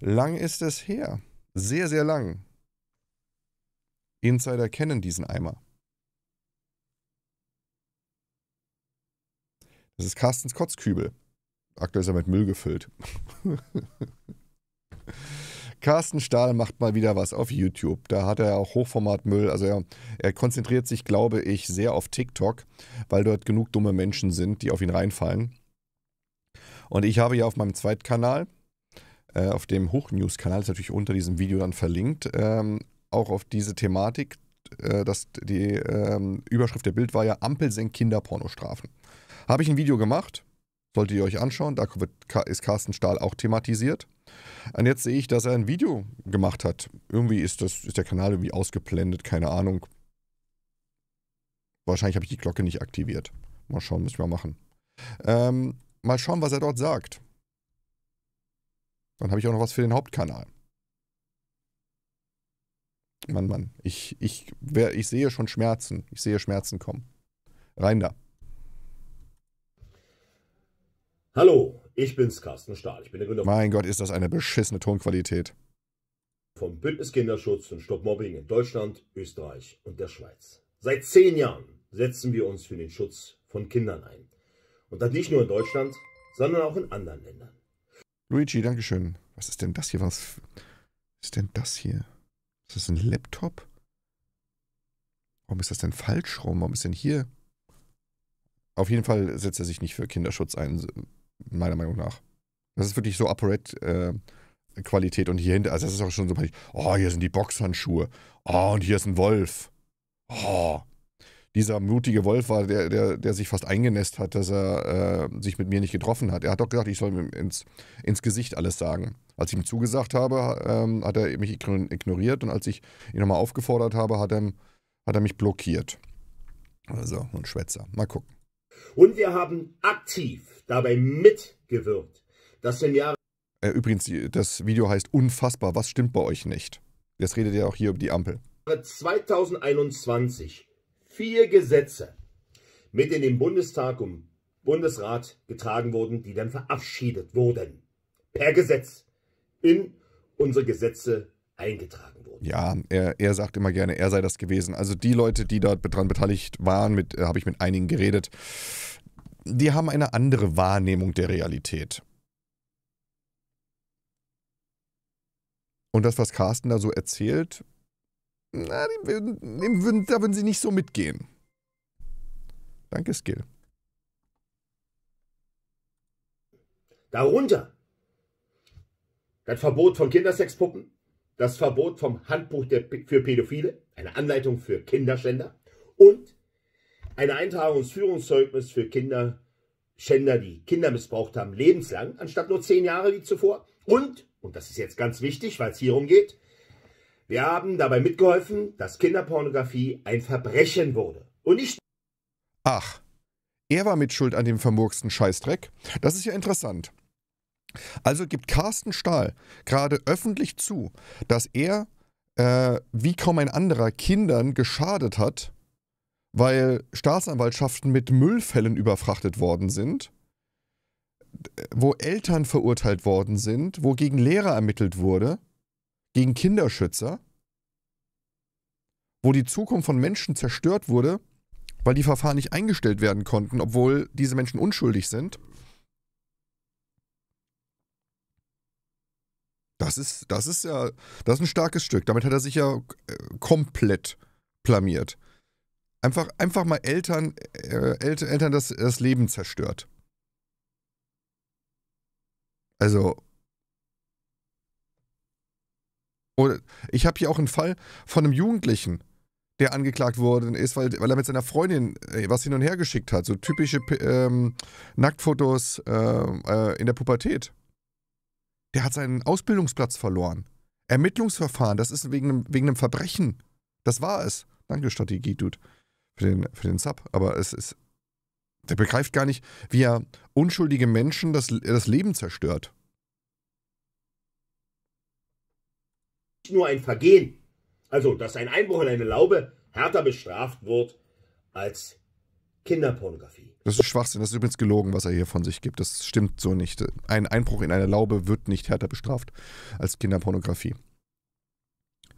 Lang ist es her. Sehr, sehr lang. Insider kennen diesen Eimer. Das ist Carstens Kotzkübel. Aktuell ist er mit Müll gefüllt. Carsten Stahl macht mal wieder was auf YouTube. Da hat er auch Hochformatmüll. Also er, er, konzentriert sich, glaube ich, sehr auf TikTok, weil dort genug dumme Menschen sind, die auf ihn reinfallen. Und ich habe ja auf meinem Zweitkanal, äh, auf dem Hochnews-Kanal, ist natürlich unter diesem Video dann verlinkt, ähm, auch auf diese Thematik, äh, dass die ähm, Überschrift der Bild war ja Ampel senkt Kinderpornostrafen. Habe ich ein Video gemacht, solltet ihr euch anschauen, da wird, ist Carsten Stahl auch thematisiert. Und jetzt sehe ich, dass er ein Video gemacht hat. Irgendwie ist, das, ist der Kanal irgendwie ausgeblendet, keine Ahnung. Wahrscheinlich habe ich die Glocke nicht aktiviert. Mal schauen, müssen wir machen. Ähm, mal schauen, was er dort sagt. Dann habe ich auch noch was für den Hauptkanal. Mann, Mann, ich, ich, wer, ich sehe schon Schmerzen. Ich sehe Schmerzen kommen. Rein da. Hallo, ich bin's, Carsten Stahl. Ich bin der Gründer. Mein Gott, ist das eine beschissene Tonqualität. Vom Bündnis Kinderschutz und Stopp Mobbing in Deutschland, Österreich und der Schweiz. Seit zehn Jahren setzen wir uns für den Schutz von Kindern ein. Und das nicht nur in Deutschland, sondern auch in anderen Ländern. Luigi, Dankeschön. Was ist denn das hier? Was ist denn das hier? Ist das ein Laptop? Warum ist das denn falsch rum? Warum ist denn hier? Auf jeden Fall setzt er sich nicht für Kinderschutz ein, meiner Meinung nach. Das ist wirklich so Apparat-Qualität. Äh, und hier hinter, also das ist auch schon so, oh, hier sind die Boxhandschuhe. Oh, und hier ist ein Wolf. Oh, dieser mutige Wolf war, der, der, der sich fast eingenässt hat, dass er äh, sich mit mir nicht getroffen hat. Er hat doch gesagt, ich soll ihm ins, ins Gesicht alles sagen. Als ich ihm zugesagt habe, ähm, hat er mich ignoriert und als ich ihn nochmal aufgefordert habe, hat er, hat er mich blockiert. Also ein Schwätzer. Mal gucken. Und wir haben aktiv dabei mitgewirkt, dass im Jahre. Äh, übrigens, das Video heißt Unfassbar. Was stimmt bei euch nicht? Jetzt redet ihr auch hier über die Ampel. 2021 vier Gesetze mit in den Bundestag und Bundesrat getragen wurden, die dann verabschiedet wurden. Per Gesetz in unsere Gesetze eingetragen wurden. Ja, er, er sagt immer gerne, er sei das gewesen. Also die Leute, die dort daran beteiligt waren, mit äh, habe ich mit einigen geredet, die haben eine andere Wahrnehmung der Realität. Und das, was Carsten da so erzählt, na, dem würden, dem würden, da würden sie nicht so mitgehen. Danke, Skill. Darunter das Verbot von Kindersexpuppen, das Verbot vom Handbuch der, für Pädophile, eine Anleitung für Kinderschänder und eine Eintragung ins Führungszeugnis für Kinderschänder, die Kinder missbraucht haben, lebenslang, anstatt nur zehn Jahre wie zuvor. Und, und das ist jetzt ganz wichtig, weil es hierum geht, wir haben dabei mitgeholfen, dass Kinderpornografie ein Verbrechen wurde. Und nicht. Ach, er war mitschuld an dem vermurksten Scheißdreck? Das ist ja interessant. Also gibt Carsten Stahl gerade öffentlich zu, dass er, äh, wie kaum ein anderer, Kindern geschadet hat, weil Staatsanwaltschaften mit Müllfällen überfrachtet worden sind, wo Eltern verurteilt worden sind, wo gegen Lehrer ermittelt wurde gegen Kinderschützer, wo die Zukunft von Menschen zerstört wurde, weil die Verfahren nicht eingestellt werden konnten, obwohl diese Menschen unschuldig sind. Das ist, das ist ja, das ist ein starkes Stück. Damit hat er sich ja äh, komplett blamiert. Einfach, einfach mal Eltern, äh, Eltern das, das Leben zerstört. Also, Oder ich habe hier auch einen Fall von einem Jugendlichen, der angeklagt worden ist, weil, weil er mit seiner Freundin äh, was hin und her geschickt hat. So typische ähm, Nacktfotos äh, äh, in der Pubertät. Der hat seinen Ausbildungsplatz verloren. Ermittlungsverfahren, das ist wegen einem, wegen einem Verbrechen. Das war es. Danke, Strategie, Dude, für den, für den Sub. Aber es ist. Der begreift gar nicht, wie er unschuldige Menschen das, das Leben zerstört. nur ein Vergehen, also dass ein Einbruch in eine Laube härter bestraft wird als Kinderpornografie. Das ist Schwachsinn, das ist übrigens gelogen, was er hier von sich gibt. Das stimmt so nicht. Ein Einbruch in eine Laube wird nicht härter bestraft als Kinderpornografie.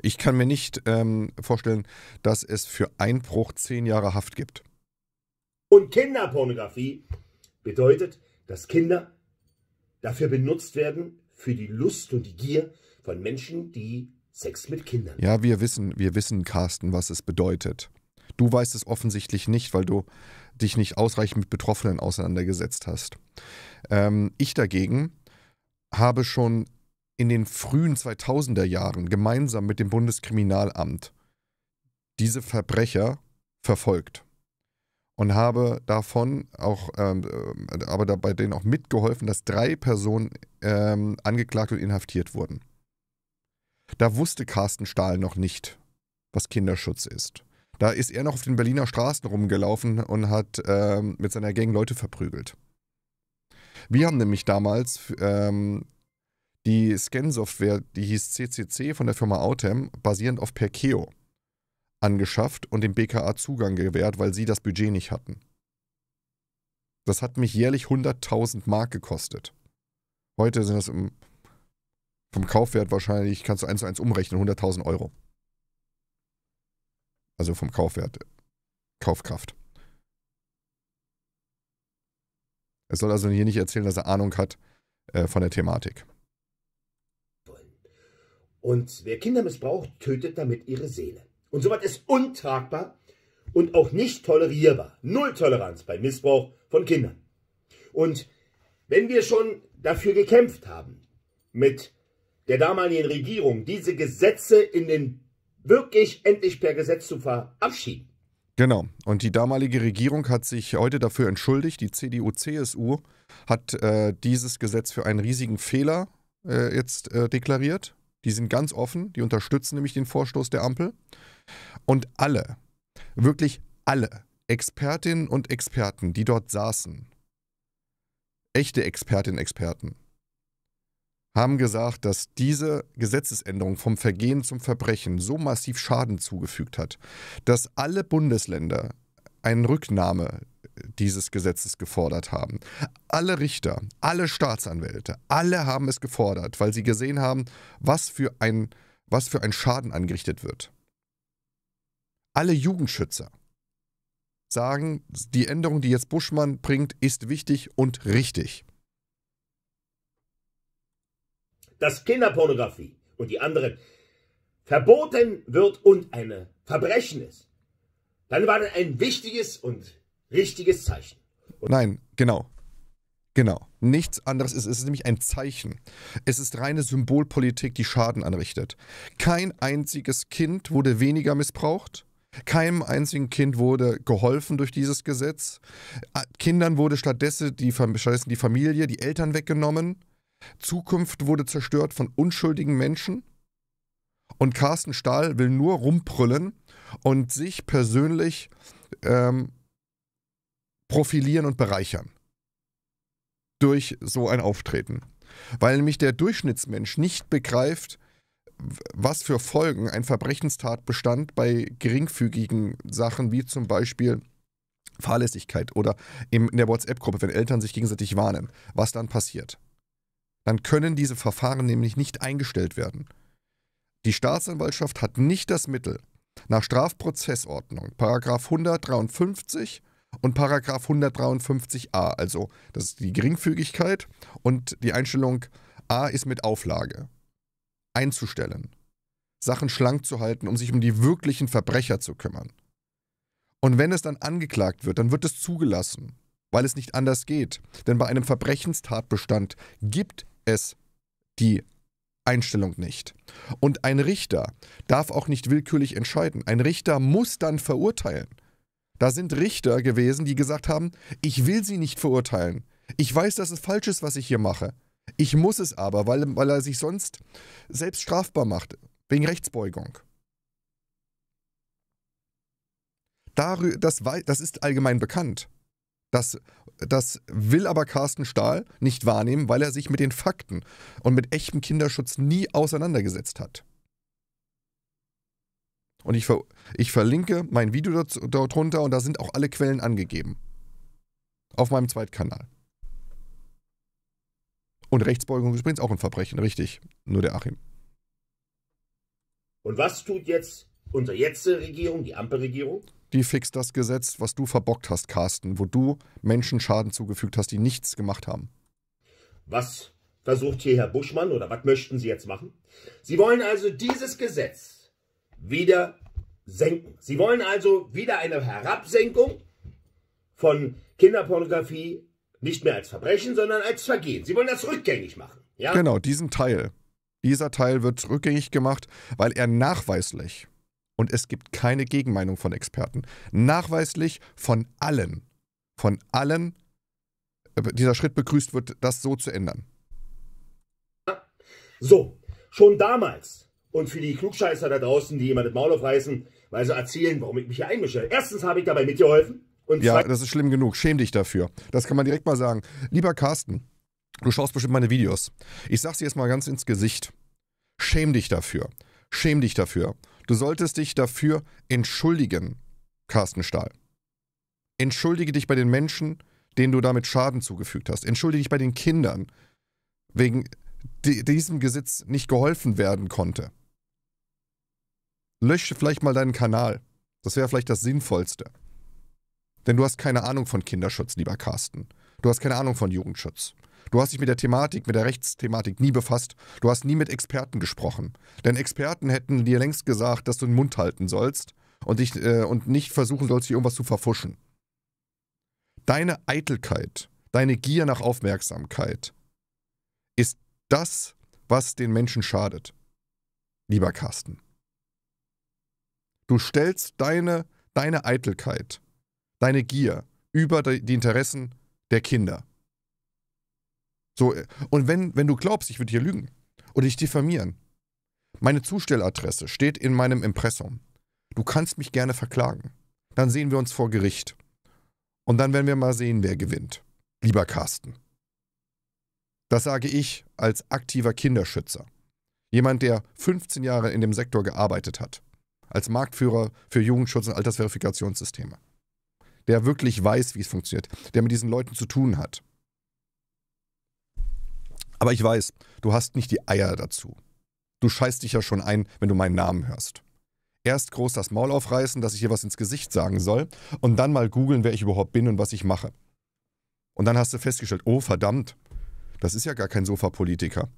Ich kann mir nicht ähm, vorstellen, dass es für Einbruch zehn Jahre Haft gibt. Und Kinderpornografie bedeutet, dass Kinder dafür benutzt werden, für die Lust und die Gier von Menschen, die Sex mit Kindern. Ja, wir wissen, wir wissen, Carsten, was es bedeutet. Du weißt es offensichtlich nicht, weil du dich nicht ausreichend mit Betroffenen auseinandergesetzt hast. Ähm, ich dagegen habe schon in den frühen 2000er Jahren gemeinsam mit dem Bundeskriminalamt diese Verbrecher verfolgt und habe davon auch, ähm, äh, aber bei denen auch mitgeholfen, dass drei Personen ähm, angeklagt und inhaftiert wurden. Da wusste Carsten Stahl noch nicht, was Kinderschutz ist. Da ist er noch auf den Berliner Straßen rumgelaufen und hat ähm, mit seiner Gang Leute verprügelt. Wir haben nämlich damals ähm, die Scan-Software, die hieß CCC von der Firma Autem, basierend auf Perkeo, angeschafft und dem BKA Zugang gewährt, weil sie das Budget nicht hatten. Das hat mich jährlich 100.000 Mark gekostet. Heute sind das im vom Kaufwert wahrscheinlich, kannst du eins zu eins umrechnen, 100.000 Euro. Also vom Kaufwert, Kaufkraft. Er soll also hier nicht erzählen, dass er Ahnung hat äh, von der Thematik. Und wer Kinder missbraucht, tötet damit ihre Seele. Und sowas ist untragbar und auch nicht tolerierbar. Null Toleranz bei Missbrauch von Kindern. Und wenn wir schon dafür gekämpft haben, mit der damaligen Regierung, diese Gesetze in den wirklich endlich per Gesetz zu verabschieden. Genau. Und die damalige Regierung hat sich heute dafür entschuldigt. Die CDU-CSU hat äh, dieses Gesetz für einen riesigen Fehler äh, jetzt äh, deklariert. Die sind ganz offen. Die unterstützen nämlich den Vorstoß der Ampel. Und alle, wirklich alle Expertinnen und Experten, die dort saßen, echte Expertinnen und Experten, haben gesagt, dass diese Gesetzesänderung vom Vergehen zum Verbrechen so massiv Schaden zugefügt hat, dass alle Bundesländer eine Rücknahme dieses Gesetzes gefordert haben. Alle Richter, alle Staatsanwälte, alle haben es gefordert, weil sie gesehen haben, was für ein, was für ein Schaden angerichtet wird. Alle Jugendschützer sagen, die Änderung, die jetzt Buschmann bringt, ist wichtig und richtig dass Kinderpornografie und die anderen verboten wird und ein Verbrechen ist, dann war das ein wichtiges und richtiges Zeichen. Und Nein, genau. Genau. Nichts anderes ist. Es ist nämlich ein Zeichen. Es ist reine Symbolpolitik, die Schaden anrichtet. Kein einziges Kind wurde weniger missbraucht. Keinem einzigen Kind wurde geholfen durch dieses Gesetz. Äh, Kindern wurde stattdessen die, stattdessen die Familie, die Eltern weggenommen. Zukunft wurde zerstört von unschuldigen Menschen. Und Carsten Stahl will nur rumbrüllen und sich persönlich ähm, profilieren und bereichern. Durch so ein Auftreten. Weil nämlich der Durchschnittsmensch nicht begreift, was für Folgen ein Verbrechenstatbestand bei geringfügigen Sachen wie zum Beispiel Fahrlässigkeit oder in der WhatsApp-Gruppe, wenn Eltern sich gegenseitig warnen, was dann passiert dann können diese Verfahren nämlich nicht eingestellt werden. Die Staatsanwaltschaft hat nicht das Mittel, nach Strafprozessordnung, Paragraf 153 und Paragraf 153a, also das ist die Geringfügigkeit und die Einstellung A ist mit Auflage, einzustellen, Sachen schlank zu halten, um sich um die wirklichen Verbrecher zu kümmern. Und wenn es dann angeklagt wird, dann wird es zugelassen, weil es nicht anders geht. Denn bei einem Verbrechenstatbestand gibt es die Einstellung nicht. Und ein Richter darf auch nicht willkürlich entscheiden. Ein Richter muss dann verurteilen. Da sind Richter gewesen, die gesagt haben, ich will sie nicht verurteilen. Ich weiß, dass es falsch ist, was ich hier mache. Ich muss es aber, weil, weil er sich sonst selbst strafbar macht, wegen Rechtsbeugung. Das, das ist allgemein bekannt, dass das will aber Carsten Stahl nicht wahrnehmen, weil er sich mit den Fakten und mit echtem Kinderschutz nie auseinandergesetzt hat. Und ich, ver ich verlinke mein Video dort, dort und da sind auch alle Quellen angegeben. Auf meinem Zweitkanal. Und Rechtsbeugung ist übrigens auch ein Verbrechen, richtig. Nur der Achim. Und was tut jetzt unsere jetzige Regierung, die Ampelregierung? die fixt das Gesetz, was du verbockt hast, Carsten, wo du Menschen Schaden zugefügt hast, die nichts gemacht haben. Was versucht hier Herr Buschmann oder was möchten Sie jetzt machen? Sie wollen also dieses Gesetz wieder senken. Sie wollen also wieder eine Herabsenkung von Kinderpornografie nicht mehr als Verbrechen, sondern als Vergehen. Sie wollen das rückgängig machen. Ja? Genau, diesen Teil. Dieser Teil wird rückgängig gemacht, weil er nachweislich und es gibt keine Gegenmeinung von Experten. Nachweislich von allen, von allen äh, dieser Schritt begrüßt wird, das so zu ändern. So, schon damals und für die Klugscheißer da draußen, die immer das Maul aufreißen, weil sie erzählen, warum ich mich hier einmische. Erstens habe ich dabei mitgeholfen. Und ja, das ist schlimm genug. Schäm dich dafür. Das kann man direkt mal sagen. Lieber Carsten, du schaust bestimmt meine Videos. Ich sag's dir jetzt mal ganz ins Gesicht. Schäm dich dafür. Schäm dich dafür. Du solltest dich dafür entschuldigen, Carsten Stahl. Entschuldige dich bei den Menschen, denen du damit Schaden zugefügt hast. Entschuldige dich bei den Kindern, wegen diesem Gesetz nicht geholfen werden konnte. Lösche vielleicht mal deinen Kanal. Das wäre vielleicht das Sinnvollste. Denn du hast keine Ahnung von Kinderschutz, lieber Carsten. Du hast keine Ahnung von Jugendschutz. Du hast dich mit der Thematik, mit der Rechtsthematik nie befasst. Du hast nie mit Experten gesprochen. Denn Experten hätten dir längst gesagt, dass du den Mund halten sollst und, dich, äh, und nicht versuchen sollst, dich irgendwas zu verfuschen. Deine Eitelkeit, deine Gier nach Aufmerksamkeit ist das, was den Menschen schadet. Lieber Carsten. Du stellst deine, deine Eitelkeit, deine Gier über die Interessen der Kinder. So, und wenn, wenn du glaubst, ich würde hier lügen oder dich diffamieren, meine Zustelladresse steht in meinem Impressum. Du kannst mich gerne verklagen. Dann sehen wir uns vor Gericht. Und dann werden wir mal sehen, wer gewinnt. Lieber Carsten. Das sage ich als aktiver Kinderschützer. Jemand, der 15 Jahre in dem Sektor gearbeitet hat. Als Marktführer für Jugendschutz und Altersverifikationssysteme. Der wirklich weiß, wie es funktioniert. Der mit diesen Leuten zu tun hat. Aber ich weiß, du hast nicht die Eier dazu. Du scheißt dich ja schon ein, wenn du meinen Namen hörst. Erst groß das Maul aufreißen, dass ich dir was ins Gesicht sagen soll, und dann mal googeln, wer ich überhaupt bin und was ich mache. Und dann hast du festgestellt, oh verdammt, das ist ja gar kein Sofapolitiker.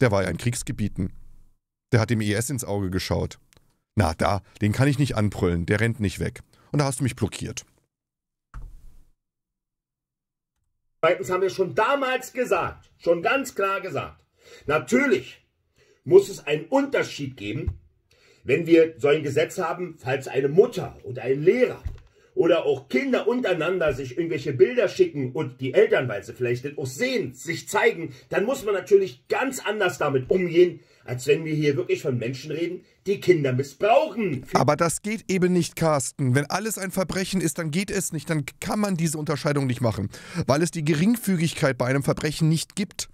Der war ja in Kriegsgebieten. Der hat dem IS ins Auge geschaut. Na da, den kann ich nicht anbrüllen, der rennt nicht weg. Und da hast du mich blockiert. Zweitens haben wir schon damals gesagt, schon ganz klar gesagt, natürlich muss es einen Unterschied geben, wenn wir so ein Gesetz haben, falls eine Mutter oder ein Lehrer oder auch Kinder untereinander sich irgendwelche Bilder schicken und die Eltern, weil sie vielleicht auch sehen, sich zeigen, dann muss man natürlich ganz anders damit umgehen, als wenn wir hier wirklich von Menschen reden, die Kinder missbrauchen. Aber das geht eben nicht, Carsten. Wenn alles ein Verbrechen ist, dann geht es nicht. Dann kann man diese Unterscheidung nicht machen, weil es die Geringfügigkeit bei einem Verbrechen nicht gibt.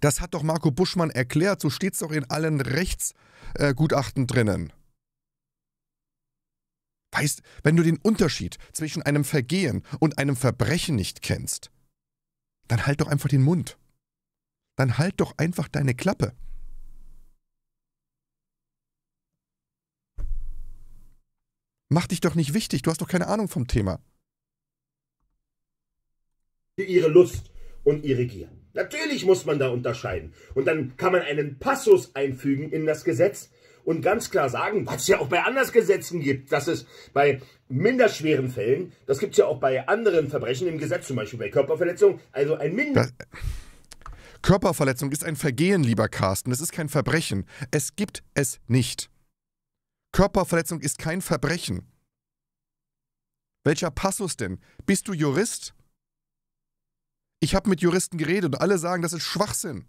Das hat doch Marco Buschmann erklärt. So steht es doch in allen Rechtsgutachten äh, drinnen. Weißt, wenn du den Unterschied zwischen einem Vergehen und einem Verbrechen nicht kennst, dann halt doch einfach den Mund. Dann halt doch einfach deine Klappe. Mach dich doch nicht wichtig, du hast doch keine Ahnung vom Thema. Ihre Lust und ihre Gier. Natürlich muss man da unterscheiden. Und dann kann man einen Passus einfügen in das Gesetz und ganz klar sagen, was es ja auch bei Gesetzen gibt, dass es bei minderschweren Fällen, das gibt es ja auch bei anderen Verbrechen im Gesetz, zum Beispiel bei Körperverletzung, also ein Minder... Körperverletzung ist ein Vergehen, lieber Carsten. Es ist kein Verbrechen. Es gibt es nicht. Körperverletzung ist kein Verbrechen. Welcher Passus denn? Bist du Jurist? Ich habe mit Juristen geredet und alle sagen, das ist Schwachsinn.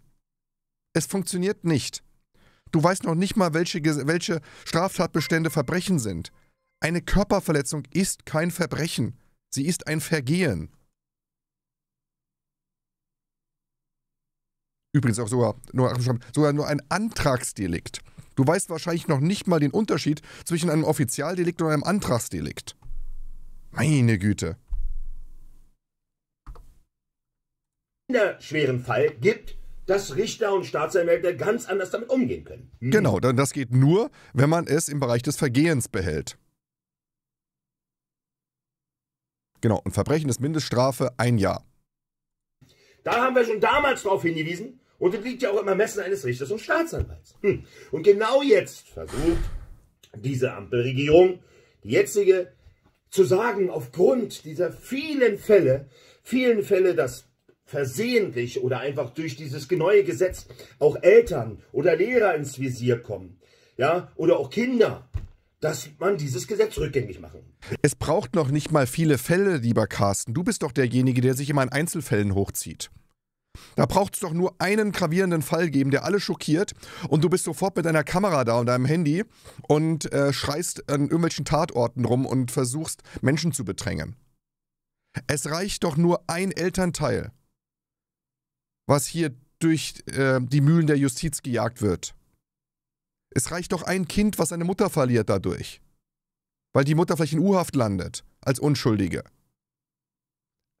Es funktioniert nicht. Du weißt noch nicht mal, welche, welche Straftatbestände Verbrechen sind. Eine Körperverletzung ist kein Verbrechen. Sie ist ein Vergehen. Übrigens auch sogar nur, sogar nur ein Antragsdelikt. Du weißt wahrscheinlich noch nicht mal den Unterschied zwischen einem Offizialdelikt und einem Antragsdelikt. Meine Güte. In der schweren Fall gibt, dass Richter und Staatsanwälte ganz anders damit umgehen können. Hm. Genau, denn das geht nur, wenn man es im Bereich des Vergehens behält. Genau, und Verbrechen ist Mindeststrafe ein Jahr. Da haben wir schon damals darauf hingewiesen, und es liegt ja auch im Ermessen eines Richters und Staatsanwalts. Hm. Und genau jetzt versucht diese Ampelregierung, die jetzige, zu sagen, aufgrund dieser vielen Fälle, vielen Fälle, dass versehentlich oder einfach durch dieses neue Gesetz auch Eltern oder Lehrer ins Visier kommen, ja, oder auch Kinder, dass man dieses Gesetz rückgängig machen. Es braucht noch nicht mal viele Fälle, lieber Carsten. Du bist doch derjenige, der sich immer in Einzelfällen hochzieht. Da braucht es doch nur einen gravierenden Fall geben, der alle schockiert und du bist sofort mit deiner Kamera da und deinem Handy und äh, schreist an irgendwelchen Tatorten rum und versuchst, Menschen zu bedrängen. Es reicht doch nur ein Elternteil, was hier durch äh, die Mühlen der Justiz gejagt wird. Es reicht doch ein Kind, was seine Mutter verliert dadurch, weil die Mutter vielleicht in U-Haft landet als Unschuldige.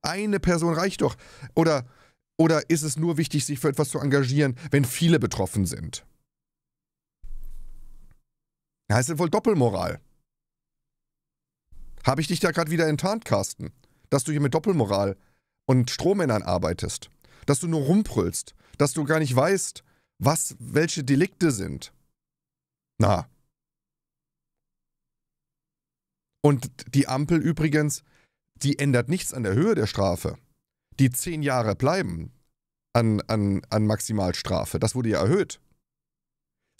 Eine Person reicht doch. Oder oder ist es nur wichtig, sich für etwas zu engagieren, wenn viele betroffen sind? Heißt das wohl Doppelmoral. Habe ich dich da gerade wieder enttarnt, Carsten? Dass du hier mit Doppelmoral und Strohmännern arbeitest? Dass du nur rumbrüllst? Dass du gar nicht weißt, was welche Delikte sind? Na. Und die Ampel übrigens, die ändert nichts an der Höhe der Strafe die zehn Jahre bleiben an, an, an Maximalstrafe. Das wurde ja erhöht.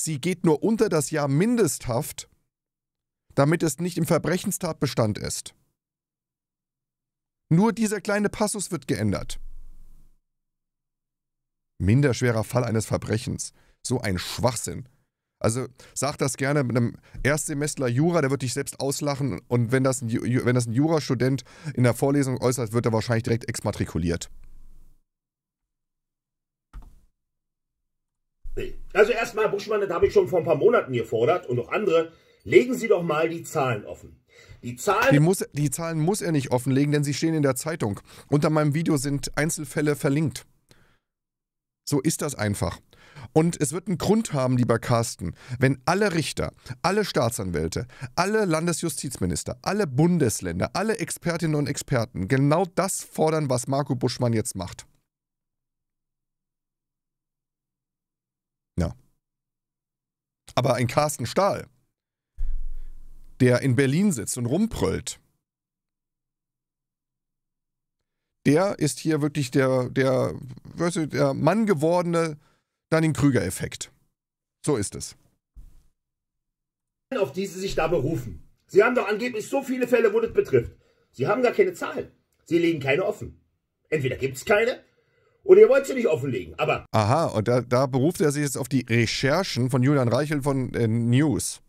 Sie geht nur unter das Jahr Mindesthaft, damit es nicht im Verbrechenstatbestand ist. Nur dieser kleine Passus wird geändert. Minderschwerer Fall eines Verbrechens. So ein Schwachsinn. Also sag das gerne mit einem Erstsemestler Jura, der wird dich selbst auslachen und wenn das ein, wenn das ein Jurastudent in der Vorlesung äußert, wird er wahrscheinlich direkt exmatrikuliert. Also erstmal, Buschmann, das habe ich schon vor ein paar Monaten gefordert und noch andere, legen Sie doch mal die Zahlen offen. Die Zahlen, die, muss, die Zahlen muss er nicht offenlegen, denn sie stehen in der Zeitung. Unter meinem Video sind Einzelfälle verlinkt. So ist das einfach. Und es wird einen Grund haben, lieber Carsten, wenn alle Richter, alle Staatsanwälte, alle Landesjustizminister, alle Bundesländer, alle Expertinnen und Experten genau das fordern, was Marco Buschmann jetzt macht. Ja. Aber ein Carsten Stahl, der in Berlin sitzt und rumpröllt, der ist hier wirklich der, der, der Mann gewordene Dunning-Krüger-Effekt. So ist es. Auf die Sie sich da berufen. Sie haben doch angeblich so viele Fälle, wo das betrifft. Sie haben gar keine Zahlen. Sie legen keine offen. Entweder gibt es keine oder ihr wollt sie nicht offenlegen, aber... Aha, und da, da, beruft er sich jetzt auf die Recherchen von Julian Reichel von äh, News.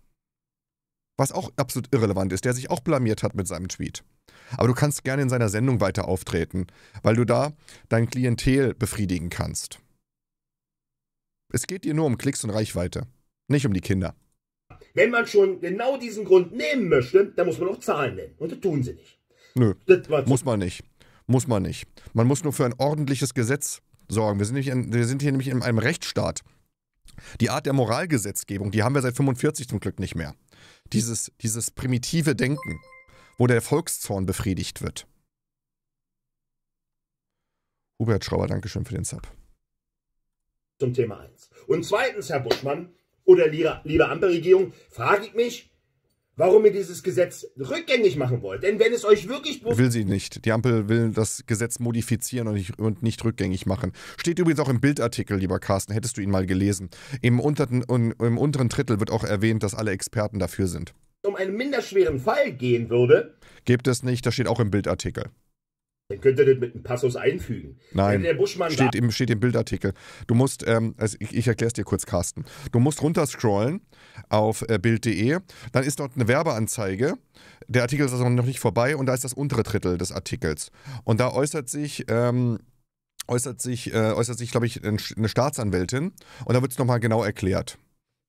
Was auch absolut irrelevant ist, der sich auch blamiert hat mit seinem Tweet. Aber du kannst gerne in seiner Sendung weiter auftreten, weil du da dein Klientel befriedigen kannst. Es geht dir nur um Klicks und Reichweite, nicht um die Kinder. Wenn man schon genau diesen Grund nehmen möchte, dann muss man auch Zahlen nennen. Und das tun sie nicht. Nö, Das muss man nicht. Muss man nicht. Man muss nur für ein ordentliches Gesetz sorgen. Wir sind, in, wir sind hier nämlich in einem Rechtsstaat. Die Art der Moralgesetzgebung, die haben wir seit 45 zum Glück nicht mehr. Dieses, dieses primitive Denken, wo der Volkszorn befriedigt wird. Hubert Schrauber, Dankeschön für den Sub zum Thema 1. Und zweitens, Herr Buschmann oder liebe, liebe Ampelregierung, frage ich mich, warum ihr dieses Gesetz rückgängig machen wollt. Denn wenn es euch wirklich... Will sie nicht. Die Ampel will das Gesetz modifizieren und nicht, und nicht rückgängig machen. Steht übrigens auch im Bildartikel, lieber Carsten, hättest du ihn mal gelesen. Im unteren, im unteren Drittel wird auch erwähnt, dass alle Experten dafür sind. Um einen minderschweren Fall gehen würde... Gibt es nicht, das steht auch im Bildartikel. Dann könnt ihr das mit einem Passus einfügen. Nein, der Buschmann steht, im, steht im Bildartikel. Du musst, ähm, also ich, ich erkläre es dir kurz, Carsten. Du musst runterscrollen auf äh, bild.de, dann ist dort eine Werbeanzeige. Der Artikel ist also noch nicht vorbei und da ist das untere Drittel des Artikels. Und da äußert sich... Ähm, äußert sich, äh, sich glaube ich, eine Staatsanwältin und da wird es nochmal genau erklärt.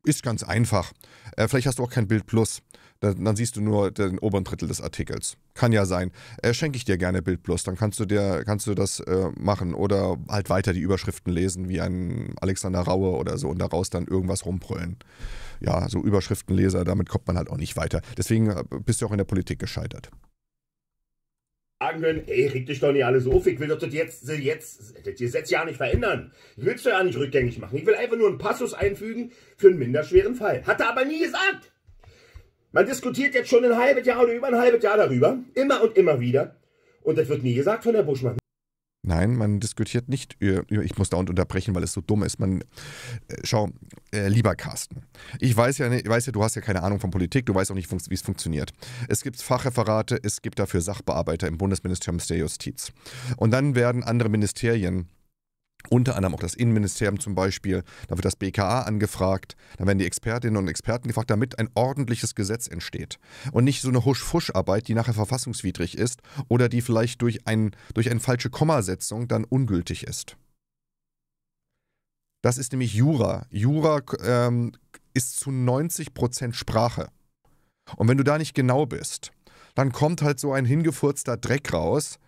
Ist ganz einfach. Äh, vielleicht hast du auch kein Bild Plus. Dann, dann, siehst du nur den oberen Drittel des Artikels. Kann ja sein. Äh, schenke ich dir gerne Bild Plus, dann kannst du dir, kannst du das äh, machen oder halt weiter die Überschriften lesen, wie ein Alexander Raue oder so und daraus dann irgendwas rumbrüllen. Ja, so Überschriftenleser, damit kommt man halt auch nicht weiter. Deswegen äh, bist du auch in der Politik gescheitert können, ey, reg dich doch nicht alle auf, ich will doch das jetzt, jetzt, das Gesetz ja nicht verändern. Ich will es ja nicht rückgängig machen. Ich will einfach nur einen Passus einfügen für einen minderschweren Fall. Hat er aber nie gesagt. Man diskutiert jetzt schon ein halbes Jahr oder über ein halbes Jahr darüber, immer und immer wieder. Und das wird nie gesagt von Herrn Buschmann. Nein, man diskutiert nicht ich muss dauernd unterbrechen, weil es so dumm ist. Man, äh, schau, äh, lieber Carsten, ich weiß, ja, ich weiß ja, du hast ja keine Ahnung von Politik, du weißt auch nicht, wie es funktioniert. Es gibt Fachreferate, es gibt dafür Sachbearbeiter im Bundesministerium der Justiz. Und dann werden andere Ministerien unter anderem auch das Innenministerium zum Beispiel, da wird das BKA angefragt, da werden die Expertinnen und Experten gefragt, damit ein ordentliches Gesetz entsteht. Und nicht so eine Husch-Fusch-Arbeit, die nachher verfassungswidrig ist oder die vielleicht durch, ein, durch eine falsche Kommasetzung dann ungültig ist. Das ist nämlich Jura. Jura ähm, ist zu 90% Sprache. Und wenn du da nicht genau bist, dann kommt halt so ein hingefurzter Dreck raus,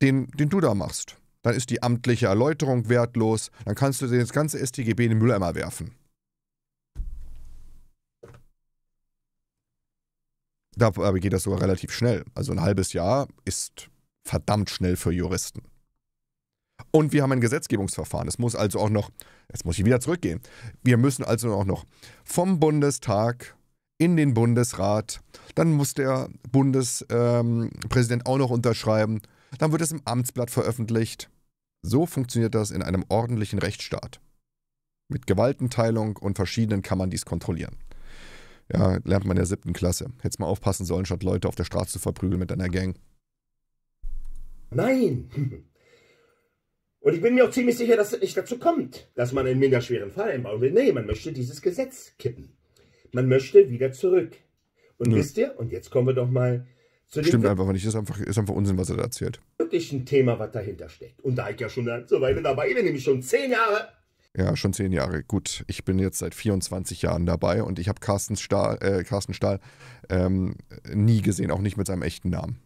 den, den du da machst dann ist die amtliche Erläuterung wertlos, dann kannst du das ganze StGB in den Mülleimer werfen. Dabei geht das sogar relativ schnell. Also ein halbes Jahr ist verdammt schnell für Juristen. Und wir haben ein Gesetzgebungsverfahren. Es muss also auch noch, jetzt muss ich wieder zurückgehen, wir müssen also auch noch vom Bundestag in den Bundesrat, dann muss der Bundespräsident ähm, auch noch unterschreiben, dann wird es im Amtsblatt veröffentlicht. So funktioniert das in einem ordentlichen Rechtsstaat. Mit Gewaltenteilung und verschiedenen kann man dies kontrollieren. Ja, lernt man in der siebten Klasse. Hättest mal aufpassen sollen, statt Leute auf der Straße zu verprügeln mit einer Gang. Nein! Und ich bin mir auch ziemlich sicher, dass es nicht dazu kommt, dass man einen minderschweren Fall einbauen will. Nee, man möchte dieses Gesetz kippen. Man möchte wieder zurück. Und ja. wisst ihr, und jetzt kommen wir doch mal zu Stimmt einfach nicht. Ist einfach, ist einfach Unsinn, was er da erzählt. Wirklich ein Thema, was dahinter steckt. Und da ich ja schon so weit bin dabei bin, nämlich schon zehn Jahre. Ja, schon zehn Jahre. Gut, ich bin jetzt seit 24 Jahren dabei und ich habe Carsten Stahl, äh, Carsten Stahl ähm, nie gesehen, auch nicht mit seinem echten Namen.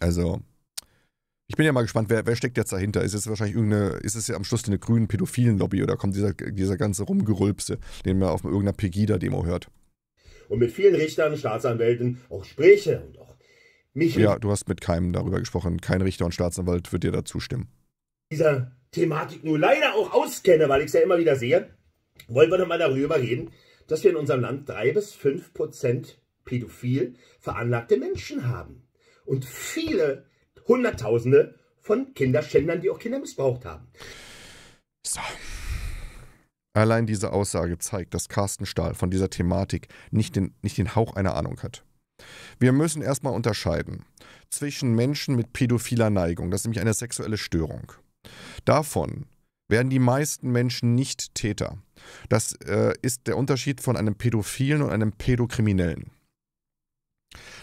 Also, ich bin ja mal gespannt, wer, wer steckt jetzt dahinter? Ist es wahrscheinlich irgendeine, ist es ja am Schluss eine grünen pädophilen Lobby oder kommt dieser, dieser ganze Rumgerülpse, den man auf irgendeiner Pegida-Demo hört? und mit vielen Richtern, Staatsanwälten auch spreche und auch mich. Ja, du hast mit keinem darüber gesprochen. Kein Richter und Staatsanwalt wird dir dazu stimmen. Dieser Thematik nur leider auch auskenne, weil ich es ja immer wieder sehe, wollen wir doch mal darüber reden, dass wir in unserem Land drei bis fünf Prozent pädophil veranlagte Menschen haben. Und viele Hunderttausende von Kinderschändern, die auch Kinder missbraucht haben. So. Allein diese Aussage zeigt, dass Carsten Stahl von dieser Thematik nicht den, nicht den Hauch einer Ahnung hat. Wir müssen erstmal unterscheiden zwischen Menschen mit pädophiler Neigung, das ist nämlich eine sexuelle Störung. Davon werden die meisten Menschen nicht Täter. Das äh, ist der Unterschied von einem Pädophilen und einem Pädokriminellen.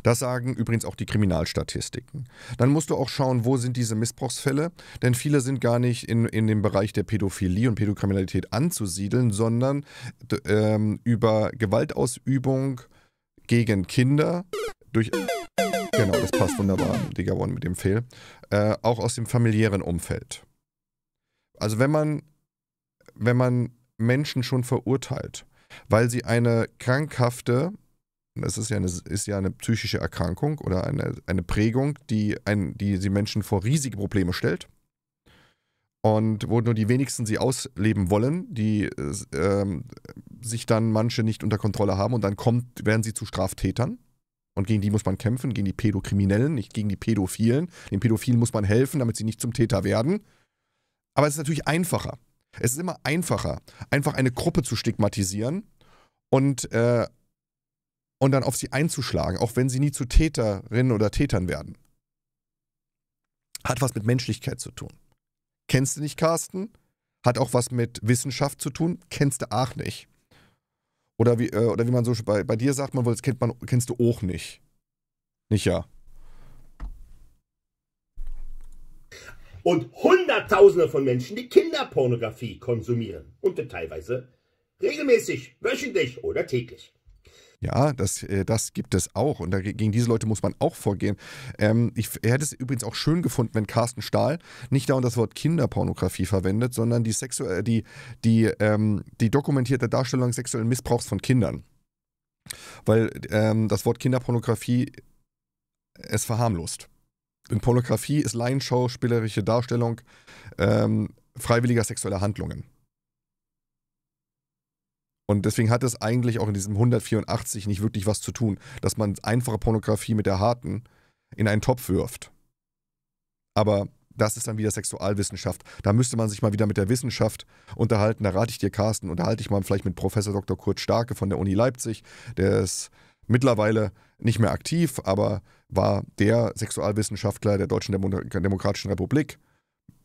Das sagen übrigens auch die Kriminalstatistiken. Dann musst du auch schauen, wo sind diese Missbrauchsfälle, denn viele sind gar nicht in, in dem Bereich der Pädophilie und Pädokriminalität anzusiedeln, sondern ähm, über Gewaltausübung gegen Kinder durch... Genau, das passt wunderbar, Digga One mit dem Fehl. Äh, auch aus dem familiären Umfeld. Also wenn man, wenn man Menschen schon verurteilt, weil sie eine krankhafte es ist ja eine, ist ja eine psychische Erkrankung oder eine, eine Prägung, die, ein, die die Menschen vor riesige Probleme stellt. Und wo nur die wenigsten sie ausleben wollen, die äh, sich dann manche nicht unter Kontrolle haben und dann kommt, werden sie zu Straftätern. Und gegen die muss man kämpfen, gegen die Pädokriminellen, nicht gegen die Pädophilen. Den Pädophilen muss man helfen, damit sie nicht zum Täter werden. Aber es ist natürlich einfacher. Es ist immer einfacher, einfach eine Gruppe zu stigmatisieren und äh, und dann auf sie einzuschlagen, auch wenn sie nie zu Täterinnen oder Tätern werden. Hat was mit Menschlichkeit zu tun. Kennst du nicht Carsten? Hat auch was mit Wissenschaft zu tun? Kennst du auch nicht. Oder wie, äh, oder wie man so bei, bei dir sagt, man, wohl, das kennt man, kennst du auch nicht. Nicht ja. Und Hunderttausende von Menschen, die Kinderpornografie konsumieren. Und teilweise regelmäßig, wöchentlich oder täglich. Ja, das, äh, das gibt es auch und gegen diese Leute muss man auch vorgehen. Ähm, ich hätte es übrigens auch schön gefunden, wenn Carsten Stahl nicht dauernd das Wort Kinderpornografie verwendet, sondern die, Sexu äh, die, die, ähm, die dokumentierte Darstellung sexuellen Missbrauchs von Kindern. Weil ähm, das Wort Kinderpornografie es verharmlost. Denn Pornografie ist Laienschau, spielerische Darstellung ähm, freiwilliger sexueller Handlungen. Und deswegen hat es eigentlich auch in diesem 184 nicht wirklich was zu tun, dass man einfache Pornografie mit der harten in einen Topf wirft. Aber das ist dann wieder Sexualwissenschaft. Da müsste man sich mal wieder mit der Wissenschaft unterhalten. Da rate ich dir, Carsten, unterhalte ich mal vielleicht mit Professor Dr. Kurt Starke von der Uni Leipzig. Der ist mittlerweile nicht mehr aktiv, aber war der Sexualwissenschaftler der Deutschen Demo Demokratischen Republik.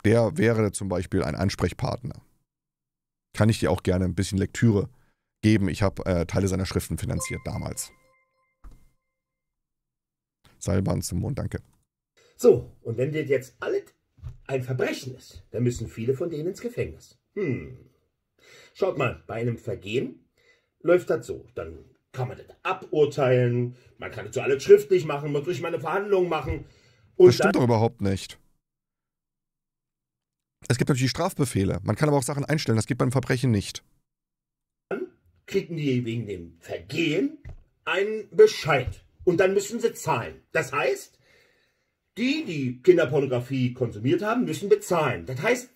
Der wäre zum Beispiel ein Ansprechpartner. Kann ich dir auch gerne ein bisschen Lektüre geben. Ich habe äh, Teile seiner Schriften finanziert damals. Seilbahn zum Mond, danke. So, und wenn das jetzt alles ein Verbrechen ist, dann müssen viele von denen ins Gefängnis. Hm. Schaut mal, bei einem Vergehen läuft das so. Dann kann man das aburteilen, man kann dazu alles schriftlich machen, man muss mal eine Verhandlung machen. das stimmt doch überhaupt nicht. Es gibt natürlich Strafbefehle. Man kann aber auch Sachen einstellen. Das gibt beim Verbrechen nicht kriegen die wegen dem Vergehen einen Bescheid. Und dann müssen sie zahlen. Das heißt, die, die Kinderpornografie konsumiert haben, müssen bezahlen. Das heißt,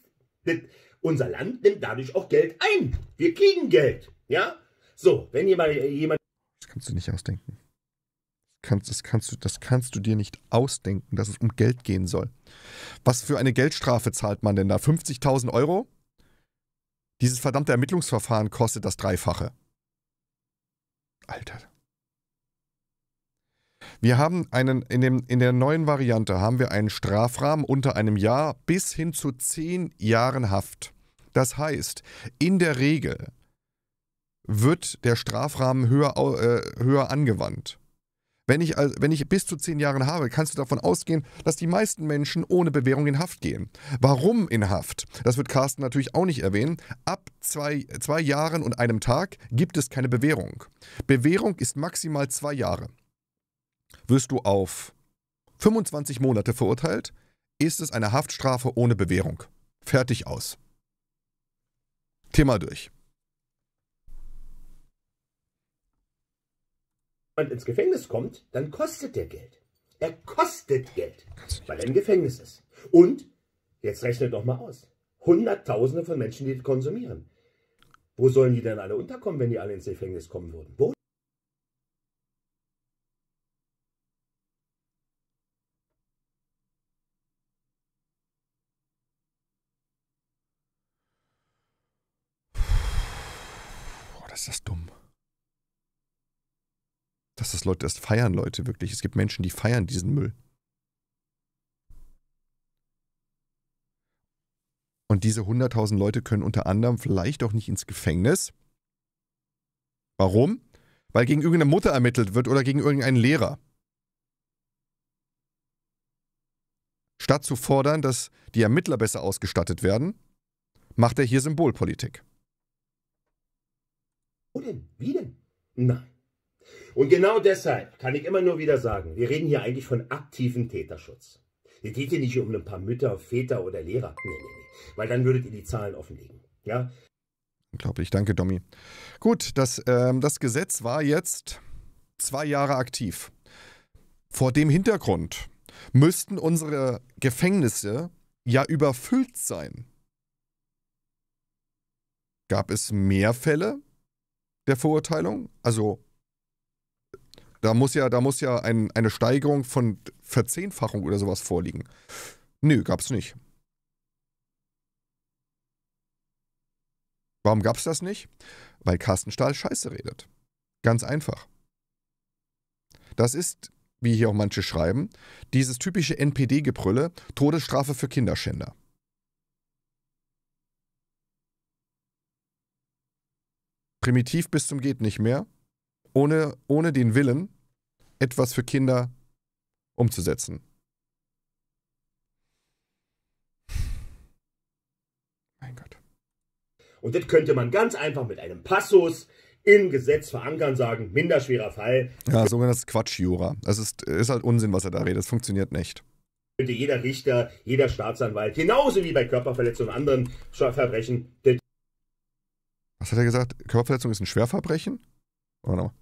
unser Land nimmt dadurch auch Geld ein. Wir kriegen Geld. Ja? So, wenn jemand. jemand das kannst du nicht ausdenken. Kannst, das, kannst du, das kannst du dir nicht ausdenken, dass es um Geld gehen soll. Was für eine Geldstrafe zahlt man denn da? 50.000 Euro? Dieses verdammte Ermittlungsverfahren kostet das Dreifache. Alter. Wir haben einen, in, dem, in der neuen Variante haben wir einen Strafrahmen unter einem Jahr bis hin zu zehn Jahren Haft. Das heißt, in der Regel wird der Strafrahmen höher, äh, höher angewandt. Wenn ich, wenn ich bis zu zehn Jahren habe, kannst du davon ausgehen, dass die meisten Menschen ohne Bewährung in Haft gehen. Warum in Haft? Das wird Carsten natürlich auch nicht erwähnen. Ab zwei, zwei Jahren und einem Tag gibt es keine Bewährung. Bewährung ist maximal zwei Jahre. Wirst du auf 25 Monate verurteilt, ist es eine Haftstrafe ohne Bewährung. Fertig aus. Thema durch. jemand ins Gefängnis kommt, dann kostet der Geld. Er kostet Geld, weil er im Gefängnis ist. Und, jetzt rechnet doch mal aus, Hunderttausende von Menschen, die konsumieren. Wo sollen die denn alle unterkommen, wenn die alle ins Gefängnis kommen würden? Wo? das ist dumm dass das Leute, das feiern Leute wirklich. Es gibt Menschen, die feiern diesen Müll. Und diese 100.000 Leute können unter anderem vielleicht auch nicht ins Gefängnis. Warum? Weil gegen irgendeine Mutter ermittelt wird oder gegen irgendeinen Lehrer. Statt zu fordern, dass die Ermittler besser ausgestattet werden, macht er hier Symbolpolitik. Wo denn? Wie denn? Nein. Und genau deshalb kann ich immer nur wieder sagen, wir reden hier eigentlich von aktivem Täterschutz. Es geht hier nicht um ein paar Mütter, Väter oder Lehrer. Nee, nee, nee. Weil dann würdet ihr die Zahlen offenlegen. Ja? Unglaublich. Danke, Domi. Gut, das, ähm, das Gesetz war jetzt zwei Jahre aktiv. Vor dem Hintergrund müssten unsere Gefängnisse ja überfüllt sein. Gab es mehr Fälle der Verurteilung? Also da muss ja, da muss ja ein, eine Steigerung von Verzehnfachung oder sowas vorliegen. Nö, gab's nicht. Warum gab's das nicht? Weil Carsten Stahl Scheiße redet. Ganz einfach. Das ist, wie hier auch manche schreiben, dieses typische NPD-Gebrülle, Todesstrafe für Kinderschänder. Primitiv bis zum geht nicht mehr, ohne, ohne den Willen, etwas für Kinder umzusetzen. Mein Gott. Und das könnte man ganz einfach mit einem Passus im Gesetz verankern, sagen, minderschwerer Fall. Ja, sogenanntes Quatschjura. Das ist, ist halt Unsinn, was er da redet. Das funktioniert nicht könnte jeder Richter, jeder Staatsanwalt, genauso wie bei Körperverletzungen und anderen Verbrechen. Was hat er gesagt? Körperverletzung ist ein Schwerverbrechen? Warte mal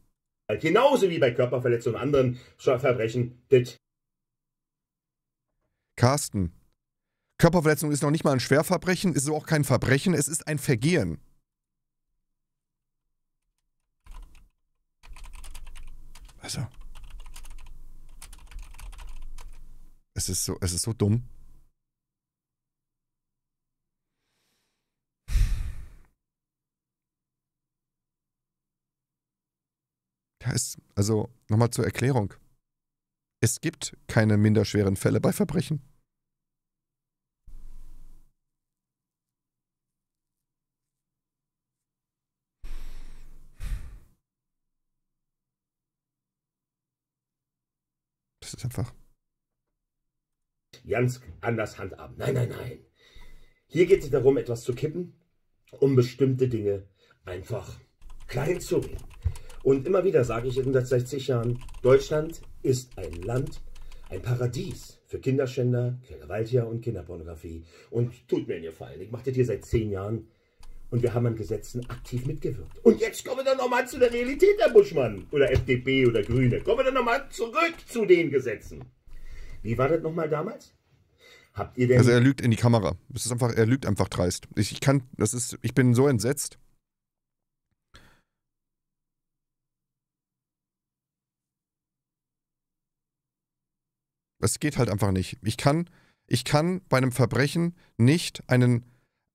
genauso wie bei Körperverletzungen und anderen Verbrechen. Das Carsten, Körperverletzung ist noch nicht mal ein Schwerverbrechen, ist auch kein Verbrechen, es ist ein Vergehen. Also. Es ist so, es ist so dumm. Ja, es, also nochmal zur Erklärung. Es gibt keine minderschweren Fälle bei Verbrechen. Das ist einfach. Ganz anders handhaben. Nein, nein, nein. Hier geht es darum, etwas zu kippen, um bestimmte Dinge einfach klein zu reden. Und immer wieder sage ich in 60 Jahren, Deutschland ist ein Land, ein Paradies für Kinderschänder, Gewaltier und Kinderpornografie. Und tut mir einen Gefallen, ich mache das hier seit zehn Jahren und wir haben an Gesetzen aktiv mitgewirkt. Und jetzt kommen wir dann nochmal zu der Realität, Herr Buschmann oder FDP oder Grüne. Kommen wir dann nochmal zurück zu den Gesetzen. Wie war das nochmal damals? Habt ihr denn. Also er lügt in die Kamera. Es ist einfach, er lügt einfach dreist. Ich, ich kann, das ist, ich bin so entsetzt. Es geht halt einfach nicht. Ich kann, ich kann bei einem Verbrechen nicht einen,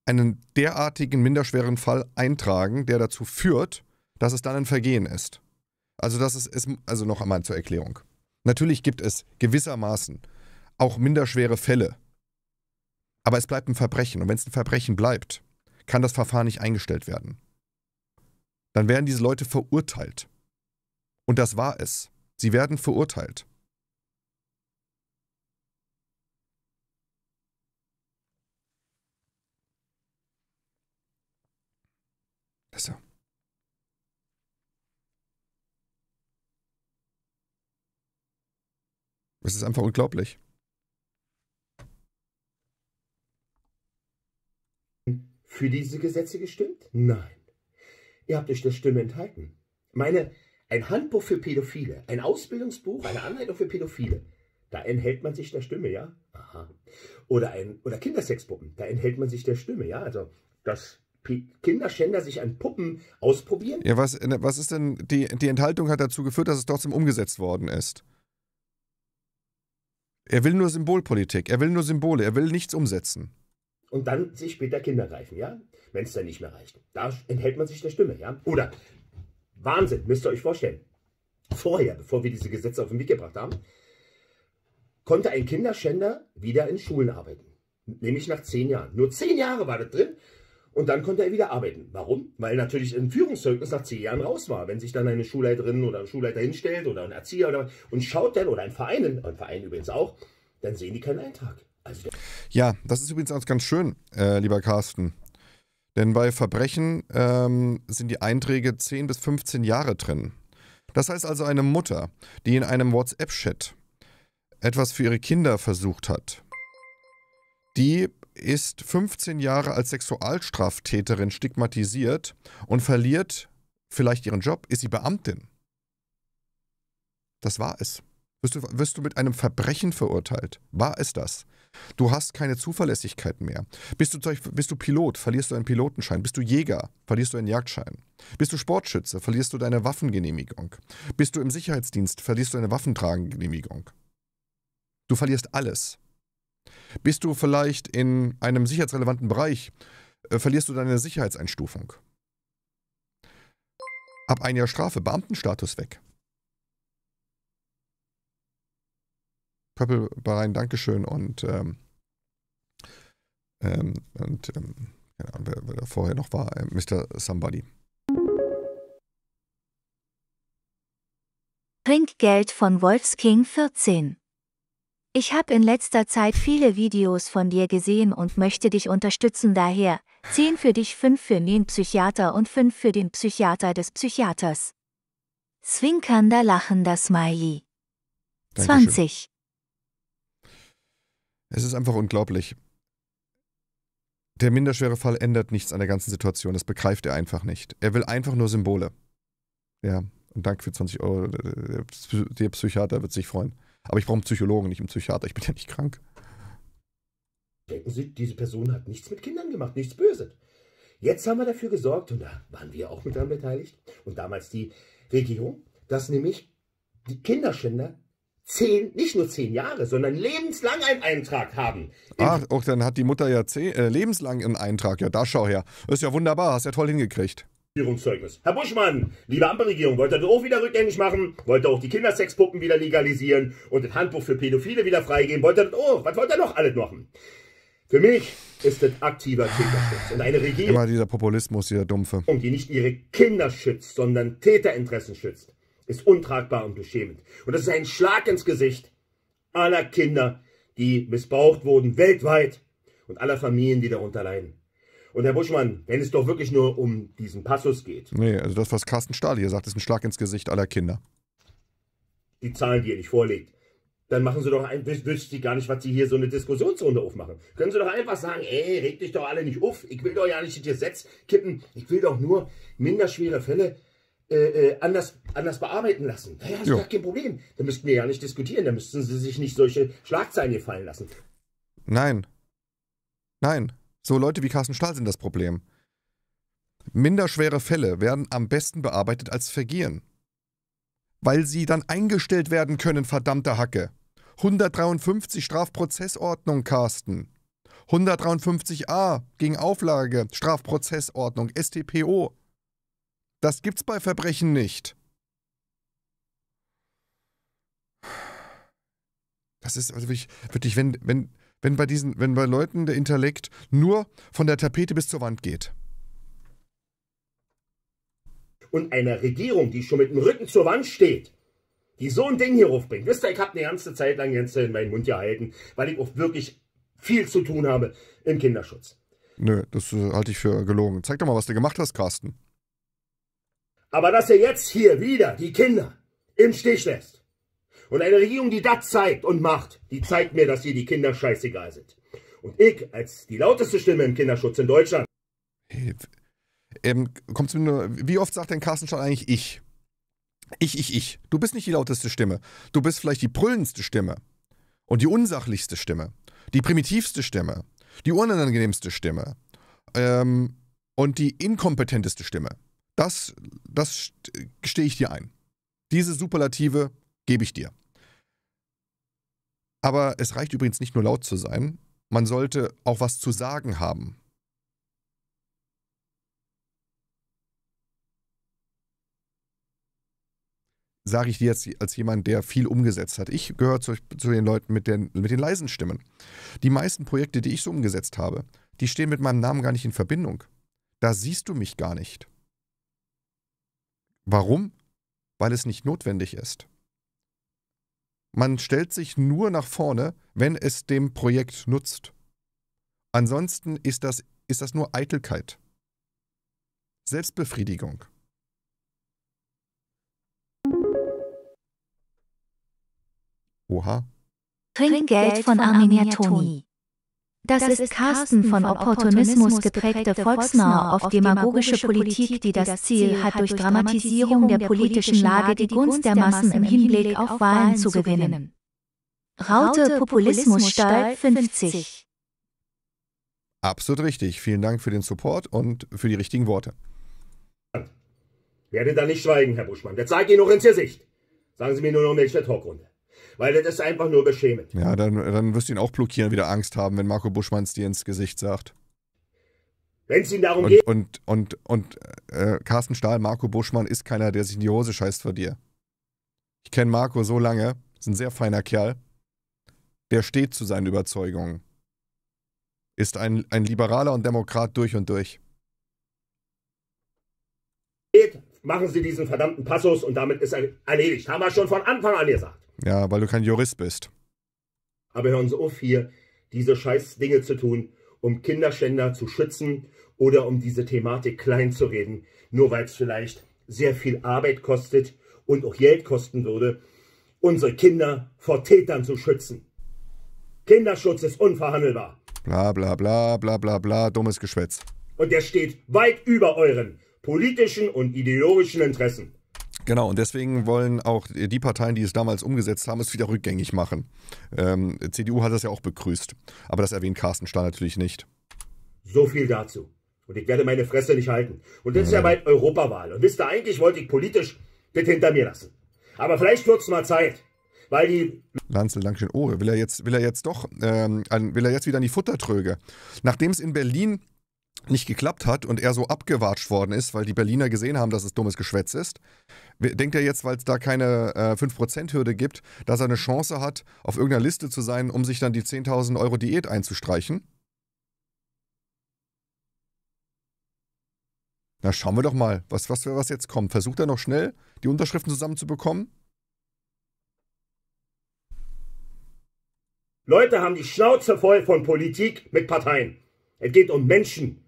einen derartigen minderschweren Fall eintragen, der dazu führt, dass es dann ein Vergehen ist. Also das ist, ist also noch einmal zur Erklärung. Natürlich gibt es gewissermaßen auch minderschwere Fälle, aber es bleibt ein Verbrechen. Und wenn es ein Verbrechen bleibt, kann das Verfahren nicht eingestellt werden. Dann werden diese Leute verurteilt. Und das war es. Sie werden verurteilt. Also. Es ist einfach unglaublich. Für diese Gesetze gestimmt? Nein. Ihr habt euch der Stimme enthalten. Meine, ein Handbuch für Pädophile, ein Ausbildungsbuch, eine Anleitung für Pädophile. Da enthält man sich der Stimme, ja? Aha. Oder ein oder Kindersexpuppen, da enthält man sich der Stimme, ja? Also das Kinderschänder sich an Puppen ausprobieren. Ja, was, ne, was ist denn, die, die Enthaltung hat dazu geführt, dass es trotzdem umgesetzt worden ist. Er will nur Symbolpolitik, er will nur Symbole, er will nichts umsetzen. Und dann sich später Kinder greifen, ja? Wenn es dann nicht mehr reicht. Da enthält man sich der Stimme, ja? Oder, Wahnsinn, müsst ihr euch vorstellen. Vorher, bevor wir diese Gesetze auf den Weg gebracht haben, konnte ein Kinderschänder wieder in Schulen arbeiten. Nämlich nach zehn Jahren. Nur zehn Jahre war das drin. Und dann konnte er wieder arbeiten. Warum? Weil natürlich ein Führungszeugnis nach zehn Jahren raus war. Wenn sich dann eine Schulleiterin oder ein Schulleiter hinstellt oder ein Erzieher oder, und schaut dann, oder ein Verein, ein Verein übrigens auch, dann sehen die keinen Eintrag. Also ja, das ist übrigens auch ganz schön, äh, lieber Carsten. Denn bei Verbrechen ähm, sind die Einträge 10 bis 15 Jahre drin. Das heißt also eine Mutter, die in einem WhatsApp-Chat etwas für ihre Kinder versucht hat, die ist 15 Jahre als Sexualstraftäterin stigmatisiert und verliert vielleicht ihren Job, ist sie Beamtin. Das war es. Wirst du, wirst du mit einem Verbrechen verurteilt? War es das? Du hast keine Zuverlässigkeit mehr. Bist du, bist du Pilot, verlierst du einen Pilotenschein. Bist du Jäger, verlierst du einen Jagdschein. Bist du Sportschütze, verlierst du deine Waffengenehmigung. Bist du im Sicherheitsdienst, verlierst du eine Waffentragengenehmigung. Du verlierst alles. Bist du vielleicht in einem sicherheitsrelevanten Bereich, äh, verlierst du deine Sicherheitseinstufung. Ab ein Jahr Strafe, Beamtenstatus weg. Pöppel Bahrain, Dankeschön und ähm, ähm, und ähm, keine Ahnung, wer, wer vorher noch war, äh, Mr. Somebody. Trinkgeld von Wolfsking 14 ich habe in letzter Zeit viele Videos von dir gesehen und möchte dich unterstützen daher, 10 für dich, 5 für den Psychiater und 5 für den Psychiater des Psychiaters. Zwinkernder lachender Smiley. 20. Es ist einfach unglaublich. Der minderschwere Fall ändert nichts an der ganzen Situation, das begreift er einfach nicht. Er will einfach nur Symbole. Ja, und danke für 20 Euro. Der Psychiater wird sich freuen. Aber ich brauche einen Psychologen, nicht einen Psychiater. Ich bin ja nicht krank. Denken Sie, diese Person hat nichts mit Kindern gemacht, nichts Böses. Jetzt haben wir dafür gesorgt, und da waren wir auch mit dran beteiligt, und damals die Regierung, dass nämlich die Kinderschänder zehn, nicht nur zehn Jahre, sondern lebenslang einen Eintrag haben. Ach, auch dann hat die Mutter ja zehn, äh, lebenslang einen Eintrag. Ja, da schau her. Ist ja wunderbar, hast ja toll hingekriegt. Führungszeugnis. Herr Buschmann, liebe Ampelregierung, wollt ihr das auch wieder rückgängig machen? Wollt ihr auch die Kindersexpuppen wieder legalisieren und das Handbuch für Pädophile wieder freigeben? Wollt ihr das auch? Was wollt ihr noch alles machen? Für mich ist das aktiver Kinderschutz. Und eine Regierung. Immer dieser Populismus, dieser Dumpfe. Und die nicht ihre Kinder schützt, sondern Täterinteressen schützt, ist untragbar und beschämend. Und das ist ein Schlag ins Gesicht aller Kinder, die missbraucht wurden weltweit und aller Familien, die darunter leiden. Und Herr Buschmann, wenn es doch wirklich nur um diesen Passus geht. Nee, also das, was Carsten Stahl hier sagt, ist ein Schlag ins Gesicht aller Kinder. Die Zahlen, die er nicht vorlegt. Dann machen Sie doch ein, wüsste ich gar nicht, was Sie hier so eine Diskussionsrunde aufmachen. Können Sie doch einfach sagen, ey, regt dich doch alle nicht auf. Ich will doch ja nicht das Gesetz kippen. Ich will doch nur minderschwere Fälle äh, äh anders, anders bearbeiten lassen. Ja, ist jo. doch kein Problem. Da müssten wir ja nicht diskutieren. Da müssten Sie sich nicht solche Schlagzeilen hier fallen lassen. Nein. Nein. So Leute wie Carsten Stahl sind das Problem. Minderschwere Fälle werden am besten bearbeitet als Vergehen. Weil sie dann eingestellt werden können, verdammte Hacke. 153 Strafprozessordnung, Carsten. 153a gegen Auflage Strafprozessordnung, StPO. Das gibt's bei Verbrechen nicht. Das ist also wirklich, wirklich wenn, wenn, wenn bei diesen, wenn bei Leuten der Intellekt nur von der Tapete bis zur Wand geht. Und einer Regierung, die schon mit dem Rücken zur Wand steht, die so ein Ding hier aufbringt. Wisst ihr, ich habe eine ganze Zeit lang Jens in meinen Mund gehalten, weil ich oft wirklich viel zu tun habe im Kinderschutz. Nö, das äh, halte ich für gelogen. Zeig doch mal, was du gemacht hast, Carsten. Aber dass er jetzt hier wieder die Kinder im Stich lässt, und eine Regierung, die das zeigt und macht, die zeigt mir, dass hier die Kinder scheißegal sind. Und ich, als die lauteste Stimme im Kinderschutz in Deutschland. Hey, ähm, kommt's mir nur, wie oft sagt denn Carsten schon eigentlich ich? Ich, ich, ich. Du bist nicht die lauteste Stimme. Du bist vielleicht die brüllendste Stimme. Und die unsachlichste Stimme. Die primitivste Stimme. Die unangenehmste Stimme. Ähm, und die inkompetenteste Stimme. Das, das stehe ich dir ein. Diese Superlative Gebe ich dir. Aber es reicht übrigens nicht nur laut zu sein, man sollte auch was zu sagen haben. Sage ich dir jetzt als jemand, der viel umgesetzt hat. Ich gehöre zu, zu den Leuten mit den, mit den leisen Stimmen. Die meisten Projekte, die ich so umgesetzt habe, die stehen mit meinem Namen gar nicht in Verbindung. Da siehst du mich gar nicht. Warum? Weil es nicht notwendig ist. Man stellt sich nur nach vorne, wenn es dem Projekt nutzt. Ansonsten ist das, ist das nur Eitelkeit. Selbstbefriedigung. Oha. Trinkgeld von Arminia Toni. Das ist Carsten von Opportunismus geprägte volksnahe, auf demagogische Politik, die das Ziel hat, durch Dramatisierung der politischen Lage die Gunst der Massen im Hinblick auf Wahlen zu gewinnen. Raute Populismus Stall 50 Absolut richtig. Vielen Dank für den Support und für die richtigen Worte. Werde da nicht schweigen, Herr Buschmann. Der zeigt Ihnen noch ins Gesicht. Sagen Sie mir nur noch, welche Talkrunde weil das ist einfach nur beschämend. Ja, dann, dann wirst du ihn auch blockieren, wieder Angst haben, wenn Marco Buschmann es dir ins Gesicht sagt. Wenn es ihm darum und, geht. Und, und, und äh, Carsten Stahl, Marco Buschmann ist keiner, der sich in die Hose scheißt vor dir. Ich kenne Marco so lange, ist ein sehr feiner Kerl. Der steht zu seinen Überzeugungen. Ist ein, ein Liberaler und Demokrat durch und durch. Machen Sie diesen verdammten Passus und damit ist er erledigt. Haben wir schon von Anfang an gesagt. Ja, weil du kein Jurist bist. Aber hören Sie auf, hier diese scheiß Dinge zu tun, um Kinderschänder zu schützen oder um diese Thematik klein zu reden, nur weil es vielleicht sehr viel Arbeit kostet und auch Geld kosten würde, unsere Kinder vor Tätern zu schützen. Kinderschutz ist unverhandelbar. Bla bla bla bla bla bla, dummes Geschwätz. Und der steht weit über euren politischen und ideologischen Interessen. Genau, und deswegen wollen auch die Parteien, die es damals umgesetzt haben, es wieder rückgängig machen. Ähm, CDU hat das ja auch begrüßt, aber das erwähnt Carsten Stahl natürlich nicht. So viel dazu. Und ich werde meine Fresse nicht halten. Und das ist ja bald Europawahl. Und wisst ihr, eigentlich wollte ich politisch das hinter mir lassen. Aber vielleicht wird es mal Zeit. Weil die. Lanzel, Dankeschön. Oh, will er jetzt, will er jetzt doch, ähm, will er jetzt wieder in die Futtertröge. Nachdem es in Berlin nicht geklappt hat und er so abgewatscht worden ist, weil die Berliner gesehen haben, dass es dummes Geschwätz ist, denkt er jetzt, weil es da keine äh, 5%-Hürde gibt, dass er eine Chance hat, auf irgendeiner Liste zu sein, um sich dann die 10.000 Euro Diät einzustreichen? Na, schauen wir doch mal, was, was, was jetzt kommt. Versucht er noch schnell, die Unterschriften zusammenzubekommen? Leute haben die Schnauze voll von Politik mit Parteien. Es geht um Menschen,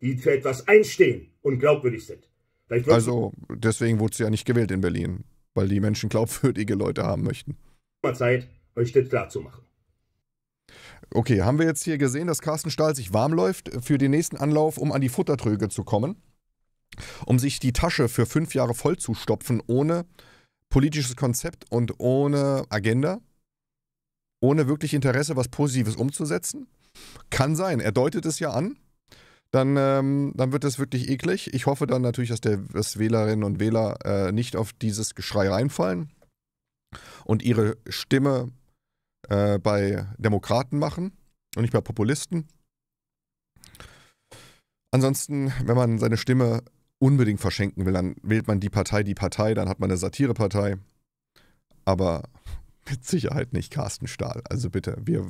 die für etwas einstehen und glaubwürdig sind. Glaub, also deswegen wurde sie ja nicht gewählt in Berlin, weil die Menschen glaubwürdige Leute haben möchten. Mal Zeit, euch das klar zu machen. Okay, haben wir jetzt hier gesehen, dass Carsten Stahl sich warm läuft für den nächsten Anlauf, um an die Futtertröge zu kommen, um sich die Tasche für fünf Jahre vollzustopfen, ohne politisches Konzept und ohne Agenda, ohne wirklich Interesse, was Positives umzusetzen? Kann sein. Er deutet es ja an dann, ähm, dann wird das wirklich eklig. Ich hoffe dann natürlich, dass, der, dass Wählerinnen und Wähler äh, nicht auf dieses Geschrei reinfallen und ihre Stimme äh, bei Demokraten machen und nicht bei Populisten. Ansonsten, wenn man seine Stimme unbedingt verschenken will, dann wählt man die Partei, die Partei, dann hat man eine Satirepartei. Aber mit Sicherheit nicht Carsten Stahl. Also bitte, wir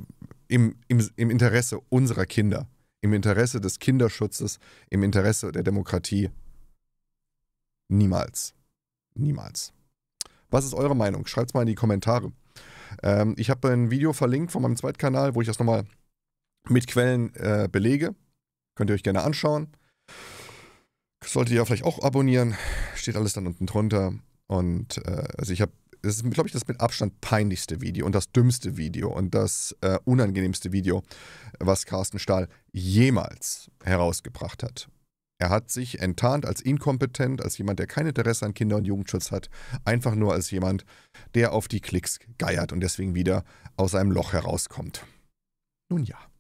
im, im, im Interesse unserer Kinder im Interesse des Kinderschutzes, im Interesse der Demokratie. Niemals. Niemals. Was ist eure Meinung? Schreibt es mal in die Kommentare. Ähm, ich habe ein Video verlinkt von meinem Zweitkanal, wo ich das nochmal mit Quellen äh, belege. Könnt ihr euch gerne anschauen. Solltet ihr ja vielleicht auch abonnieren. Steht alles dann unten drunter. Und äh, also ich habe das ist, glaube ich, das mit Abstand peinlichste Video und das dümmste Video und das äh, unangenehmste Video, was Carsten Stahl jemals herausgebracht hat. Er hat sich enttarnt als inkompetent, als jemand, der kein Interesse an Kinder- und Jugendschutz hat, einfach nur als jemand, der auf die Klicks geiert und deswegen wieder aus einem Loch herauskommt. Nun ja.